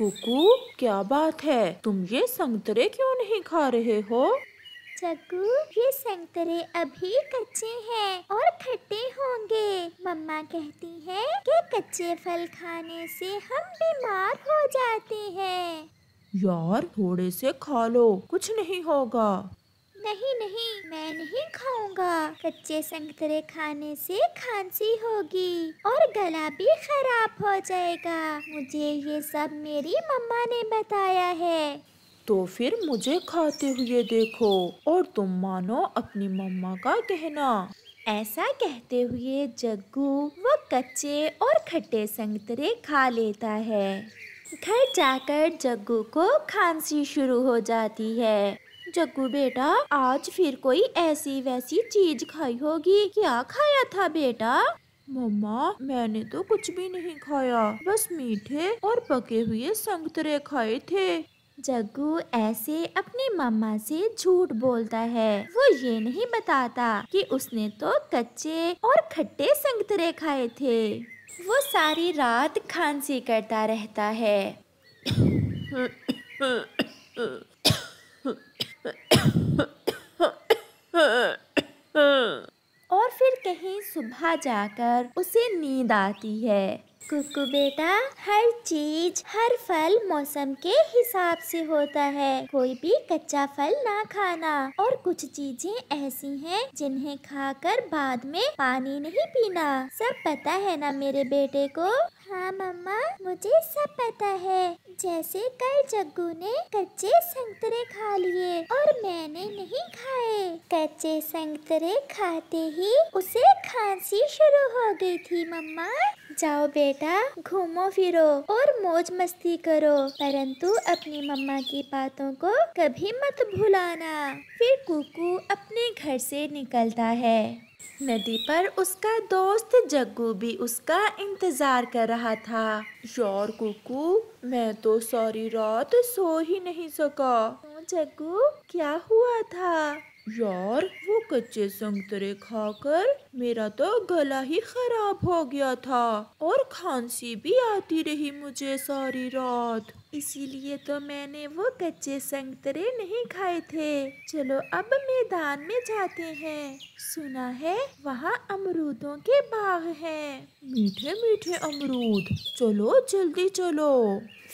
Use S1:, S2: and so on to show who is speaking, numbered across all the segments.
S1: कुकू क्या बात है तुम ये संतरे क्यों नहीं खा रहे हो चक्कू ये संतरे अभी कच्चे हैं और खट्टे होंगे मम्मा कहती है कि कच्चे फल खाने से हम बीमार हो जाते हैं यार थोड़े से खा लो कुछ नहीं होगा नहीं नहीं मैं नहीं खाऊंगा कच्चे संतरे खाने से खांसी होगी और गला भी खराब हो जाएगा मुझे ये सब मेरी मम्मा ने बताया है तो फिर मुझे खाते हुए देखो और तुम मानो अपनी मम्मा का कहना ऐसा कहते हुए जग्गू वो कच्चे और खट्टे संतरे खा लेता है घर जाकर जग्गू को खांसी शुरू हो जाती है जग्गू बेटा आज फिर कोई ऐसी वैसी चीज खाई होगी क्या खाया था बेटा मम्मा मैंने तो कुछ भी नहीं खाया बस मीठे और पके हुए संतरे खाए थे जग्गू ऐसे अपनी मम्मा से झूठ बोलता है वो ये नहीं बताता कि उसने तो कच्चे और खट्टे संतरे खाए थे वो सारी रात खांसी करता रहता है और फिर कहीं सुबह जाकर उसे नींद आती है कुकु बेटा हर चीज हर फल मौसम के हिसाब से होता है कोई भी कच्चा फल ना खाना और कुछ चीजें ऐसी हैं जिन्हें खाकर बाद में पानी नहीं पीना सब पता है ना मेरे बेटे को हाँ मम्मा मुझे सब पता है जैसे कल जग्गू ने कच्चे संतरे खा लिए और मैंने नहीं खाए कच्चे संतरे खाते ही उसे खांसी शुरू हो गई थी मम्मा जाओ बेटा घूमो फिरो और मौज मस्ती करो परंतु अपनी मम्मा की बातों को कभी मत भुलाना फिर कुकू अपने घर से निकलता है नदी पर उसका दोस्त जग्गू भी उसका इंतज़ार कर रहा था यार कुकू मैं तो सारी रात सो ही नहीं सका जग्गू क्या हुआ था यार वो कच्चे संतरे खाकर मेरा तो गला ही खराब हो गया था और खांसी भी आती रही मुझे सारी रात इसीलिए तो मैंने वो कच्चे संतरे नहीं खाए थे चलो अब मैदान में जाते हैं सुना है वहाँ अमरूदों के बाग हैं मीठे मीठे अमरूद चलो जल्दी चलो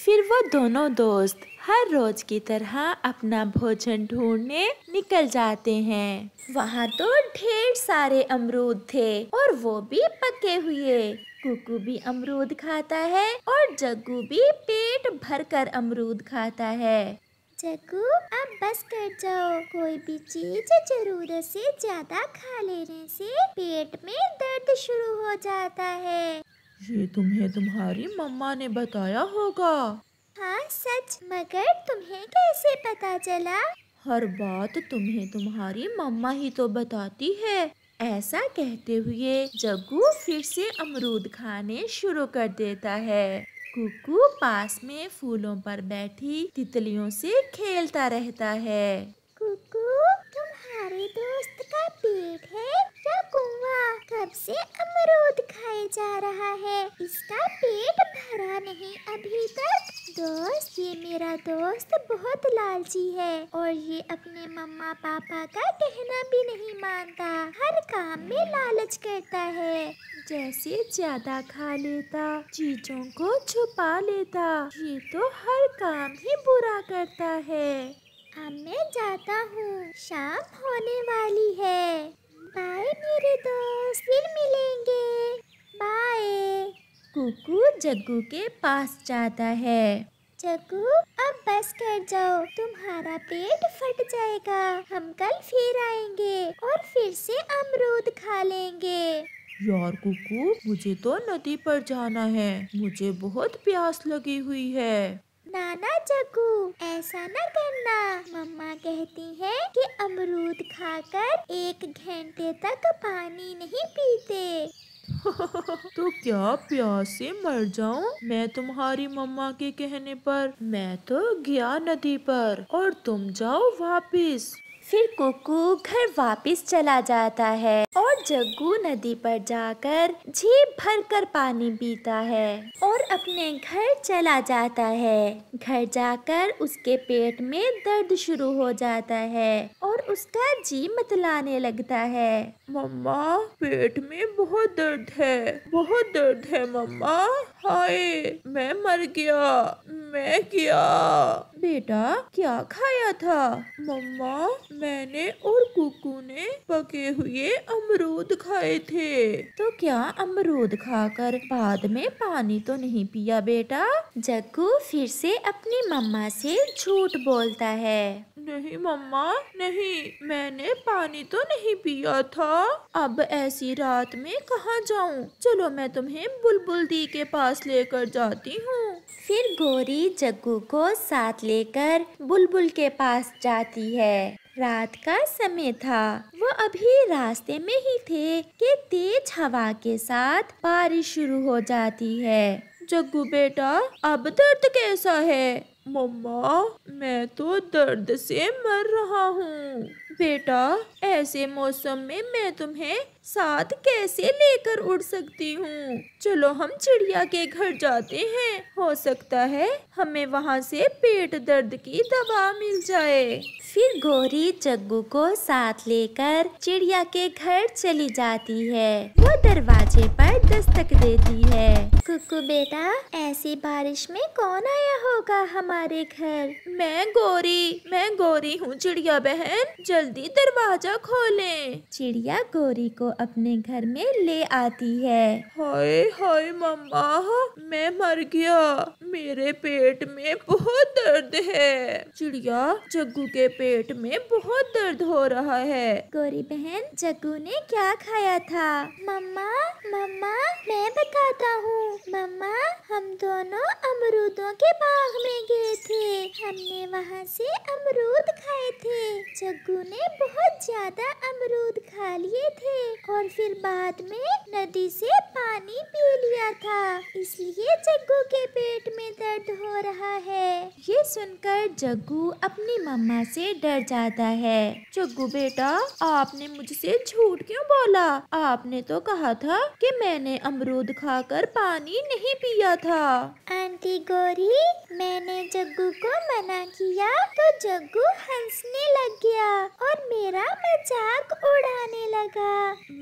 S1: फिर वो दोनों दोस्त हर रोज की तरह अपना भोजन ढूंढने निकल जाते हैं वहाँ तो ढेर सारे अमरूद थे और वो भी पके हुए कुकू भी अमरूद खाता है और जग्गू भी पेट भर कर अमरूद खाता है जग्गू अब बस कर जाओ कोई भी चीज जरूरत से ज्यादा खा लेने से पेट में दर्द शुरू हो जाता है ये तुम्हें तुम्हारी मम्मा ने बताया होगा हाँ सच मगर तुम्हें कैसे पता चला हर बात तुम्हें तुम्हारी मम्मा ही तो बताती है ऐसा कहते हुए जग्गू फिर से अमरूद खाने शुरू कर देता है कुकू पास में फूलों पर बैठी तितलियों से खेलता रहता है कुकू तुम्हारे दोस्त का पेट है या कुआ कब से अमरूद खाए जा रहा है इसका पेट भरा नहीं अभी तक दोस्त ये मेरा दोस्त बहुत लालची है और ये अपने मम्मा पापा का कहना भी नहीं मानता हर काम में लालच करता है जैसे ज्यादा खा लेता चीजों को छुपा लेता ये तो हर काम ही बुरा करता है अब मैं जाता हूँ शाम होने वाली है बाय मेरे दोस्त फिर मिलेंगे बाय कुकू जग्गू के पास जाता है चकू अब बस कर जाओ तुम्हारा पेट फट जाएगा हम कल फिर आएंगे और फिर से अमरूद खा लेंगे यार कुकू मुझे तो नदी पर जाना है मुझे बहुत प्यास लगी हुई है नाना चकू ऐसा न करना मम्मा कहती है कि अमरूद खाकर एक घंटे तक पानी नहीं पीते तो क्या प्यार से मर जाऊं? मैं तुम्हारी मम्मा के कहने पर मैं तो गया नदी पर और तुम जाओ वापस फिर कुकू घर वापस चला जाता है और जग्गू नदी पर जाकर जीप भर कर पानी पीता है और अपने घर चला जाता है घर जाकर उसके पेट में दर्द शुरू हो जाता है और उसका जी मतलाने लगता है मम्मा पेट में बहुत दर्द है बहुत दर्द है मम्मा हाय मैं मर गया मैं क्या बेटा क्या खाया था मम्मा मैंने और कुकू ने पके हुए अमरूद खाए थे तो क्या अमरूद खाकर बाद में पानी तो नहीं पिया बेटा जग्गू फिर से अपनी मम्मा से झूठ बोलता है नहीं मम्मा नहीं मैंने पानी तो नहीं पिया था अब ऐसी रात में कहाँ जाऊँ चलो मैं तुम्हें बुलबुल दी के पास लेकर जाती हूँ फिर गोरी जग्गू को साथ लेकर बुलबुल के पास जाती है रात का समय था वो अभी रास्ते में ही थे कि तेज हवा के साथ बारिश शुरू हो जाती है जग्गू बेटा अब दर्द कैसा है मम्मा मैं तो दर्द से मर रहा हूँ बेटा ऐसे मौसम में मैं तुम्हें साथ कैसे लेकर उड़ सकती हूँ चलो हम चिड़िया के घर जाते हैं हो सकता है हमें वहाँ से पेट दर्द की दवा मिल जाए फिर गौरी जग्गू को साथ लेकर चिड़िया के घर चली जाती है वो दरवाजे पर दस्तक देती है कुकु बेटा ऐसी बारिश में कौन आया होगा हमारे घर मैं गौरी मैं गौरी हूँ चिड़िया बहन जल्द जल्दी दरवाजा खोलें। चिड़िया गौरी को अपने घर में ले आती है हाय हाय मम्मा मैं मर गया मेरे पेट में बहुत दर्द है चिड़िया जग्गू के पेट में बहुत दर्द हो रहा है गोरी बहन जग्गू ने क्या खाया था मम्मा मम्मा मैं बताता हूँ मम्मा हम दोनों अमरूदों के बाग में गए थे हमने वहाँ से अमरूद खाए थे जग्गू ने मैंने बहुत ज्यादा अमरूद खा लिए थे और फिर बाद में नदी से पानी पी लिया था इसलिए जग्गू के पेट में दर्द हो रहा है ये सुनकर जग्गू अपनी मम्मा से डर जाता है जग्गू बेटा आपने मुझसे झूठ क्यों बोला आपने तो कहा था कि मैंने अमरूद खाकर पानी नहीं पिया था आंटी गोरी मैंने जग्गू को मना किया तो जग्गू हंसने लग गया और मेरा मजाक उड़ाने लगा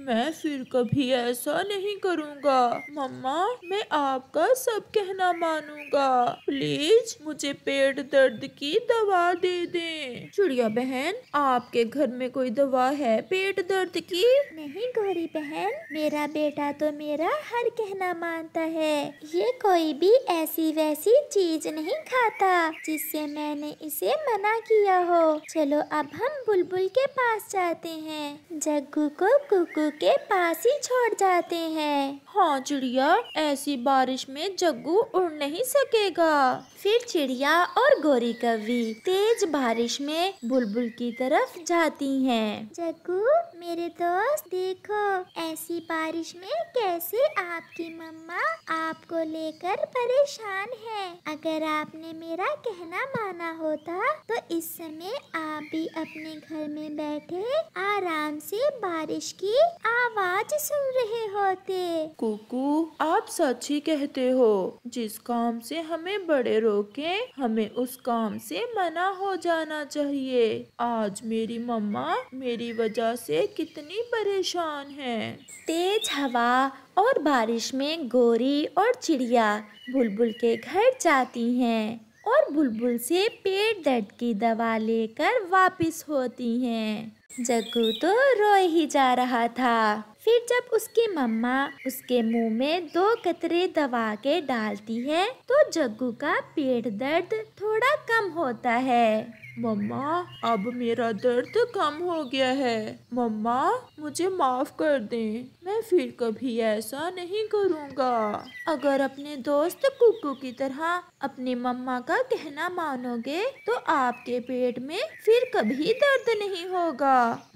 S1: मैं फिर कभी ऐसा नहीं करूँगा मम्मा मैं आपका सब कहना मानूंगा प्लीज मुझे पेट दर्द की दवा दे दें चिड़िया बहन आपके घर में कोई दवा है पेट दर्द की नहीं गौरी बहन मेरा बेटा तो मेरा हर कहना मानता है ये कोई भी ऐसी वैसी चीज नहीं खाता जिससे मैंने इसे मना किया हो चलो अब हम बुलबुल बुलबुल के पास जाते हैं जग्गू को कुकू के पास ही छोड़ जाते हैं हाँ चिड़िया ऐसी बारिश में जग्गू उड़ नहीं सकेगा फिर चिड़िया और गोरी कवि तेज बारिश में बुलबुल की तरफ जाती हैं। जग्गू मेरे दोस्त देखो ऐसी बारिश में कैसे आपकी मम्मा आपको लेकर परेशान है अगर आपने मेरा कहना माना होता तो इस समय आप भी अपने घर में बैठे आराम से बारिश की आवाज सुन रहे होते कुकू आप सच ही कहते हो जिस काम से हमें बड़े रोके हमें उस काम से मना हो जाना चाहिए आज मेरी मम्मा मेरी वजह से कितनी परेशान है तेज हवा और बारिश में गोरी और चिड़िया बुलबुल के घर जाती हैं और बुलबुल से पेट दर्द की दवा लेकर वापस होती हैं जग्गू तो रोए ही जा रहा था फिर जब उसकी मम्मा उसके मुंह में दो कतरे दवा के डालती है तो जग्गू का पेट दर्द थोड़ा कम होता है मम्मा अब मेरा दर्द कम हो गया है मम्मा मुझे माफ कर दें मैं फिर कभी ऐसा नहीं करूँगा अगर अपने दोस्त कुकू की तरह अपने मम्मा का कहना मानोगे तो आपके पेट में फिर कभी दर्द नहीं होगा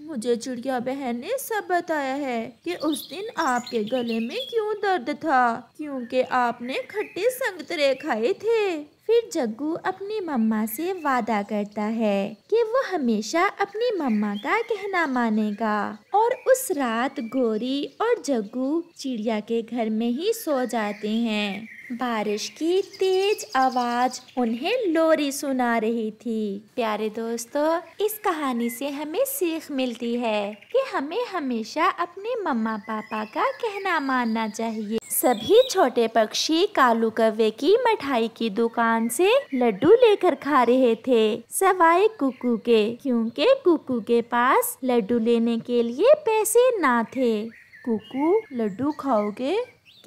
S1: मुझे चिड़िया बहन ने सब बताया है कि उस दिन आपके गले में क्यों दर्द था क्योंकि आपने खट्टे संगतरे खाए थे फिर जग्गू अपनी मम्मा से वादा करता है कि वो हमेशा अपनी मम्मा का कहना मानेगा और उस रात गोरी और जग्गू चिड़िया के घर में ही सो जाते हैं बारिश की तेज आवाज उन्हें लोरी सुना रही थी प्यारे दोस्तों इस कहानी से हमें सीख मिलती है कि हमें हमेशा अपने मम्मा पापा का कहना मानना चाहिए सभी छोटे पक्षी कालू कव्वे की मिठाई की दुकान से लड्डू लेकर खा रहे थे सवाए कुकू के क्योंकि कुकू के पास लड्डू लेने के लिए पैसे ना थे कुकू लड्डू खाओगे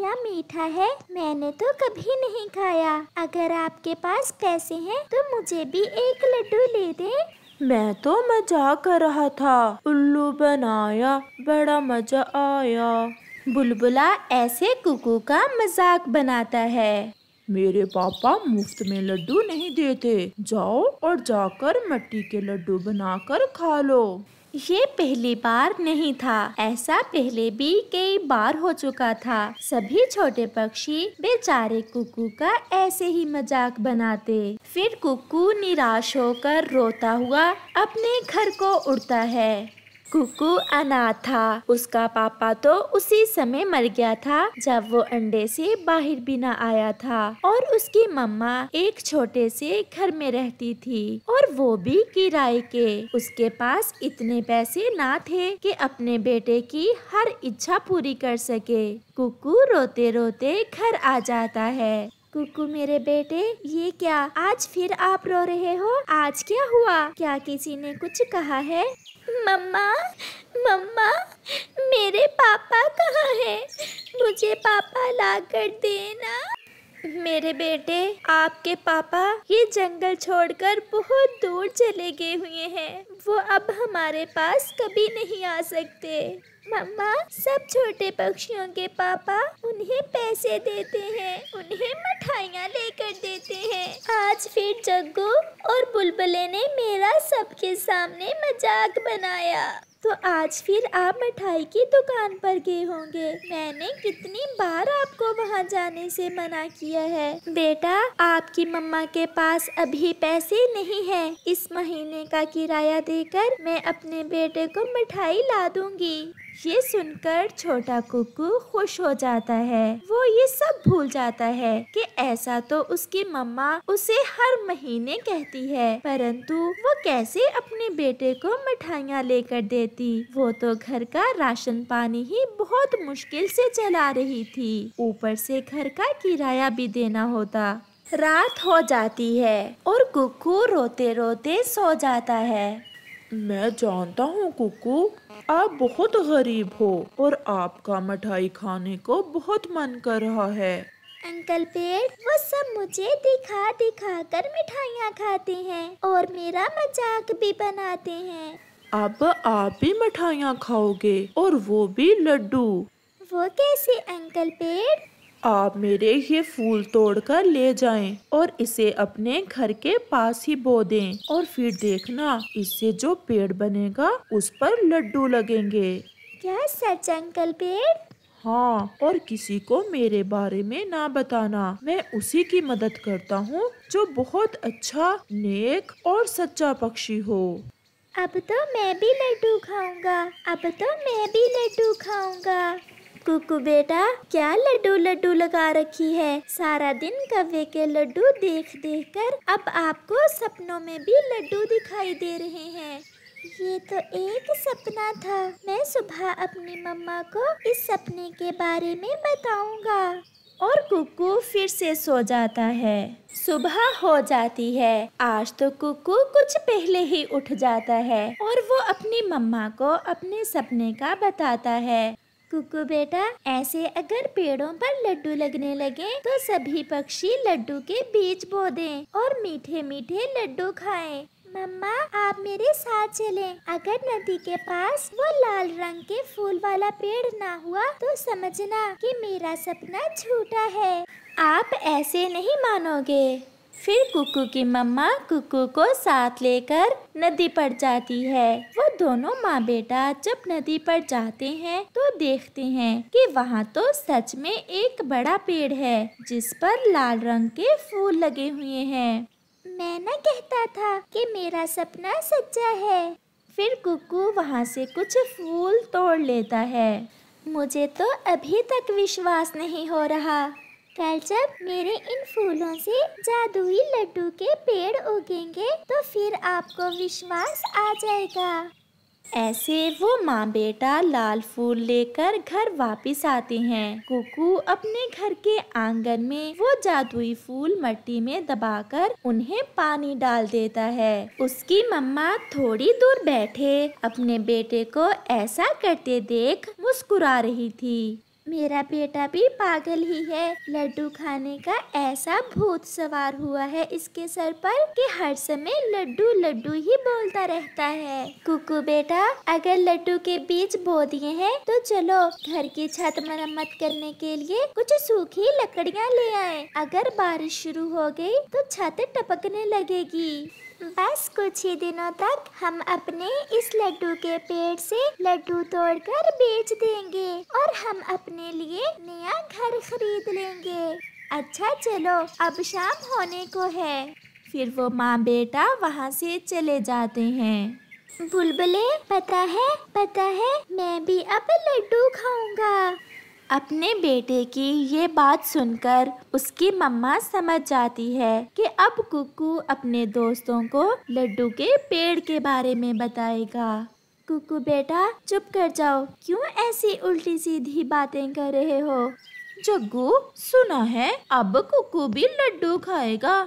S1: क्या मीठा है मैंने तो कभी नहीं खाया अगर आपके पास पैसे हैं तो मुझे भी एक लड्डू ले दें मैं तो मजाक कर रहा था उल्लू बनाया बड़ा मजा आया बुलबुला ऐसे कुकू का मजाक बनाता है मेरे पापा मुफ्त में लड्डू नहीं देते जाओ और जाकर मट्टी के लड्डू बनाकर खा लो ये पहली बार नहीं था ऐसा पहले भी कई बार हो चुका था सभी छोटे पक्षी बेचारे कुकू का ऐसे ही मजाक बनाते फिर कुकू निराश होकर रोता हुआ अपने घर को उड़ता है कुकू अनाथ था उसका पापा तो उसी समय मर गया था जब वो अंडे से बाहर भी ना आया था और उसकी मम्मा एक छोटे से घर में रहती थी और वो भी किराए के उसके पास इतने पैसे ना थे कि अपने बेटे की हर इच्छा पूरी कर सके कुकू रोते रोते घर आ जाता है कुकू मेरे बेटे ये क्या आज फिर आप रो रहे हो आज क्या हुआ क्या किसी ने कुछ कहा है मम्मा मम्मा मेरे पापा कहाँ हैं मुझे पापा ला कर देना मेरे बेटे आपके पापा ये जंगल छोड़कर बहुत दूर चले गए हुए हैं वो अब हमारे पास कभी नहीं आ सकते मम्मा सब छोटे पक्षियों के पापा उन्हें पैसे देते हैं उन्हें मिठाइयाँ लेकर देते हैं आज फिर जग्गू और बुलबुले ने मेरा सबके सामने मजाक बनाया तो आज फिर आप मिठाई की दुकान पर गए होंगे मैंने कितनी बार आपको वहाँ जाने से मना किया है बेटा आपकी मम्मा के पास अभी पैसे नहीं है इस महीने का किराया देकर मैं अपने बेटे को मिठाई ला दूंगी ये सुनकर छोटा कुकू खुश हो जाता है वो ये सब भूल जाता है कि ऐसा तो उसकी मम्मा उसे हर महीने कहती है परंतु वो कैसे अपने बेटे को मिठाइयाँ लेकर देती वो तो घर का राशन पानी ही बहुत मुश्किल से चला रही थी ऊपर से घर का किराया भी देना होता रात हो जाती है और कुकू रोते रोते सो जाता है मैं जानता हूँ कुकू आप बहुत गरीब हो और आपका मिठाई खाने को बहुत मन कर रहा है अंकल पेड़ वो सब मुझे दिखा दिखा कर मिठाइयाँ खाते हैं और मेरा मजाक भी बनाते हैं अब आप भी मिठाइयाँ खाओगे और वो भी लड्डू वो कैसे अंकल पेड़ आप मेरे ये फूल तोड़कर ले जाएं और इसे अपने घर के पास ही बो दें और फिर देखना इससे जो पेड़ बनेगा उस पर लड्डू लगेंगे क्या सच अंकल पेड़ हाँ और किसी को मेरे बारे में ना बताना मैं उसी की मदद करता हूँ जो बहुत अच्छा नेक और सच्चा पक्षी हो अब तो मैं भी लड्डू खाऊंगा अब तो मैं भी लड्डू खाऊंगा कुकू बेटा क्या लड्डू लड्डू लगा रखी है सारा दिन कव्वे के लड्डू देख देख कर अब आपको सपनों में भी लड्डू दिखाई दे रहे हैं ये तो एक सपना था मैं सुबह अपनी मम्मा को इस सपने के बारे में बताऊंगा और कुकू फिर से सो जाता है सुबह हो जाती है आज तो कुकू कुछ पहले ही उठ जाता है और वो अपनी मम्मा को अपने सपने का बताता है कुकू बेटा ऐसे अगर पेड़ों पर लड्डू लगने लगे तो सभी पक्षी लड्डू के बीज बो दें और मीठे मीठे लड्डू खाएं। मम्मा आप मेरे साथ चलें। अगर नदी के पास वो लाल रंग के फूल वाला पेड़ ना हुआ तो समझना कि मेरा सपना झूठा है आप ऐसे नहीं मानोगे फिर कुकू की मम्मा कुकू को साथ लेकर नदी पर जाती है वो दोनों माँ बेटा जब नदी पर जाते हैं तो देखते हैं कि वहाँ तो सच में एक बड़ा पेड़ है जिस पर लाल रंग के फूल लगे हुए हैं मैं न कहता था कि मेरा सपना सच्चा है फिर कुकू वहाँ से कुछ फूल तोड़ लेता है मुझे तो अभी तक विश्वास नहीं हो रहा कल जब मेरे इन फूलों से जादुई लड्डू के पेड़ उगेंगे तो फिर आपको विश्वास आ जाएगा ऐसे वो माँ बेटा लाल फूल लेकर घर वापस आते हैं कुकू अपने घर के आंगन में वो जादुई फूल मट्टी में दबाकर उन्हें पानी डाल देता है उसकी मम्मा थोड़ी दूर बैठे अपने बेटे को ऐसा करते देख मुस्कुरा रही थी मेरा बेटा भी पागल ही है लड्डू खाने का ऐसा भूत सवार हुआ है इसके सर पर कि हर समय लड्डू लड्डू ही बोलता रहता है कुकू बेटा अगर लड्डू के बीज बो दिए हैं तो चलो घर की छत मरम्मत करने के लिए कुछ सूखी लकड़ियाँ ले आए अगर बारिश शुरू हो गई तो छत टपकने लगेगी बस कुछ ही दिनों तक हम अपने इस लड्डू के पेड़ से लड्डू तोड़कर बेच देंगे और हम अपने लिए नया घर खरीद लेंगे अच्छा चलो अब शाम होने को है फिर वो माँ बेटा वहाँ से चले जाते हैं बुलबुले पता है पता है मैं भी अब लड्डू खाऊंगा अपने बेटे की ये बात सुनकर उसकी मम्मा समझ जाती है कि अब कुकू अपने दोस्तों को लड्डू के पेड़ के बारे में बताएगा कुकू बेटा चुप कर जाओ क्यों ऐसी उल्टी सीधी बातें कर रहे हो जग्गू सुना है अब कुकू भी लड्डू खाएगा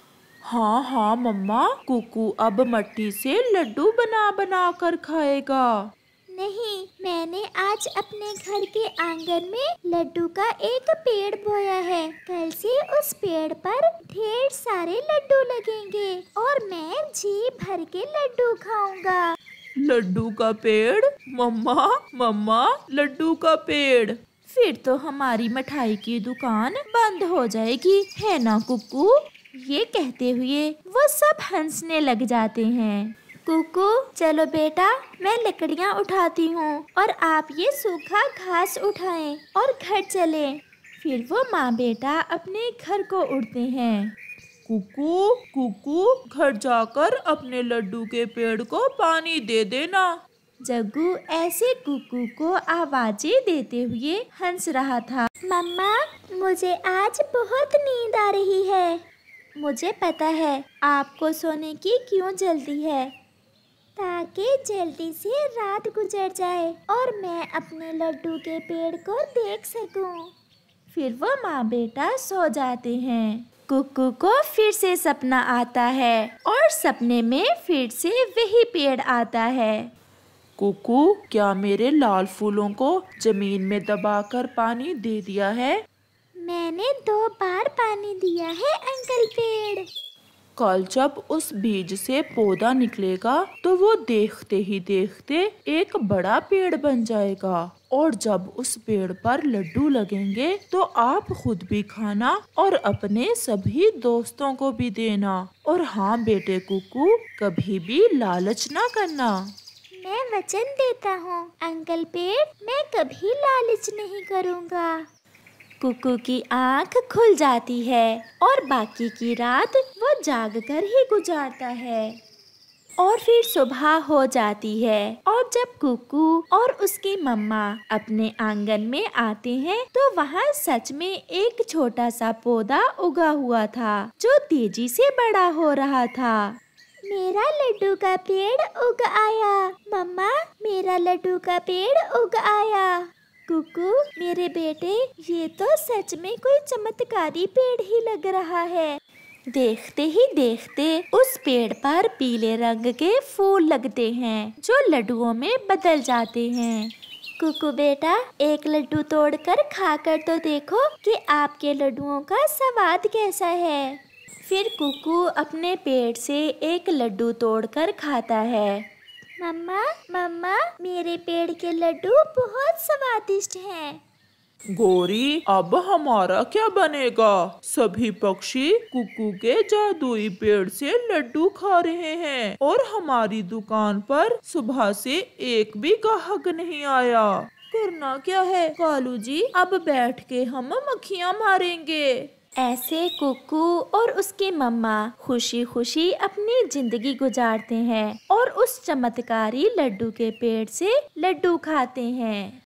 S1: हाँ हाँ मम्मा कुकू अब मट्टी से लड्डू बना बना कर खाएगा नहीं मैंने आज अपने घर के आंगन में लड्डू का एक पेड़ बोया है कल से उस पेड़ पर ढेर सारे लड्डू लगेंगे और मैं जी भर के लड्डू खाऊंगा लड्डू का पेड़ मम्मा मम्मा लड्डू का पेड़ फिर तो हमारी मिठाई की दुकान बंद हो जाएगी है ना कुकू ये कहते हुए वो सब हंसने लग जाते हैं कुकू चलो बेटा मैं लकड़ियाँ उठाती हूँ और आप ये सूखा घास उठाएं और घर चलें। फिर वो माँ बेटा अपने घर को उड़ते हैं कुकु कुकु घर जाकर अपने लड्डू के पेड़ को पानी दे देना जग्गू ऐसे कुकु को आवाजें देते हुए हंस रहा था मम्मा मुझे आज बहुत नींद आ रही है मुझे पता है आपको सोने की क्यों जल्दी है ताकि जल्दी से रात गुजर जाए और मैं अपने लड्डू के पेड़ को देख सकूं। फिर वो माँ बेटा सो जाते हैं कुकू को फिर से सपना आता है और सपने में फिर से वही पेड़ आता है कुकू क्या मेरे लाल फूलों को जमीन में दबाकर पानी दे दिया है मैंने दो बार पानी दिया है अंकल पेड़ कल जब उस बीज से पौधा निकलेगा तो वो देखते ही देखते एक बड़ा पेड़ बन जाएगा और जब उस पेड़ पर लड्डू लगेंगे तो आप खुद भी खाना और अपने सभी दोस्तों को भी देना और हाँ बेटे कुकू कभी भी लालच ना करना मैं वचन देता हूँ अंकल पेड़ मैं कभी लालच नहीं करूँगा कुकू की आंख खुल जाती है और बाकी की रात वो जाग कर ही गुजारता है और फिर सुबह हो जाती है और जब कुकू और उसकी मम्मा अपने आंगन में आते हैं तो वहाँ सच में एक छोटा सा पौधा उगा हुआ था जो तेजी से बड़ा हो रहा था मेरा लड्डू का पेड़ उग आया मम्मा मेरा लड्डू का पेड़ उग आया कुकु मेरे बेटे ये तो सच में कोई चमत्कारी पेड़ ही लग रहा है देखते ही देखते उस पेड़ पर पीले रंग के फूल लगते हैं जो लड्डुओं में बदल जाते हैं कुकु बेटा एक लड्डू तोड़कर खाकर तो देखो कि आपके लड्डुओं का स्वाद कैसा है फिर कुकु अपने पेड़ से एक लड्डू तोड़कर खाता है मम्मा मम्मा मेरे पेड़ के लड्डू बहुत स्वादिष्ट हैं। गोरी अब हमारा क्या बनेगा सभी पक्षी कुकू के जादुई पेड़ से लड्डू खा रहे हैं और हमारी दुकान पर सुबह से एक भी ग्राहक नहीं आया करना क्या है कालू जी अब बैठ के हम मक्खियाँ मारेंगे ऐसे कुकू और उसके मम्मा खुशी खुशी अपनी जिंदगी गुजारते हैं और उस चमत्कारी लड्डू के पेड़ से लड्डू खाते हैं